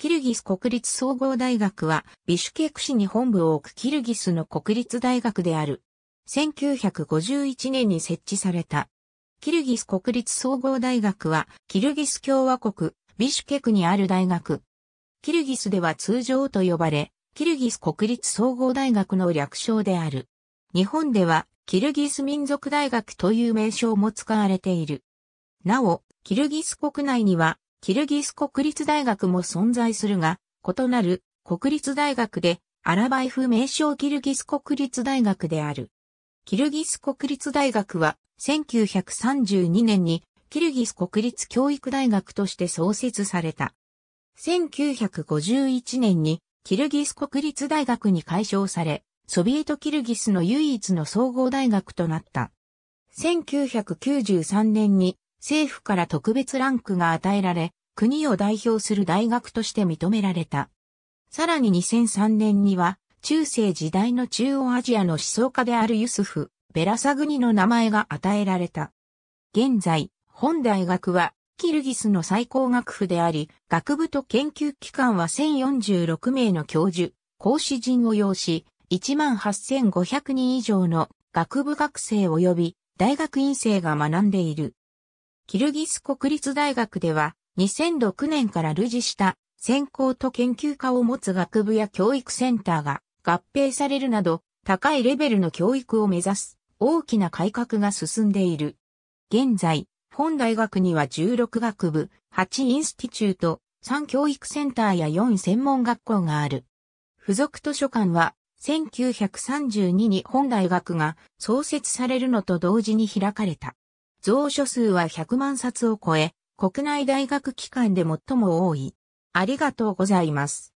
キルギス国立総合大学は、ビシュケク市に本部を置くキルギスの国立大学である。1951年に設置された。キルギス国立総合大学は、キルギス共和国、ビシュケクにある大学。キルギスでは通常と呼ばれ、キルギス国立総合大学の略称である。日本では、キルギス民族大学という名称も使われている。なお、キルギス国内には、キルギス国立大学も存在するが、異なる国立大学で、アラバイフ名称キルギス国立大学である。キルギス国立大学は、1932年にキルギス国立教育大学として創設された。1951年にキルギス国立大学に改称され、ソビエトキルギスの唯一の総合大学となった。1993年に政府から特別ランクが与えられ、国を代表する大学として認められた。さらに2003年には、中世時代の中央アジアの思想家であるユスフ、ベラサグニの名前が与えられた。現在、本大学は、キルギスの最高学府であり、学部と研究機関は1046名の教授、講師陣を要し、18,500人以上の学部学生及び大学院生が学んでいる。キルギス国立大学では、2006年から類似した専攻と研究科を持つ学部や教育センターが合併されるなど、高いレベルの教育を目指す大きな改革が進んでいる。現在、本大学には16学部、8インスティチュート、3教育センターや4専門学校がある。付属図書館は、1932に本大学が創設されるのと同時に開かれた。蔵書数は100万冊を超え、国内大学機関で最も多い。ありがとうございます。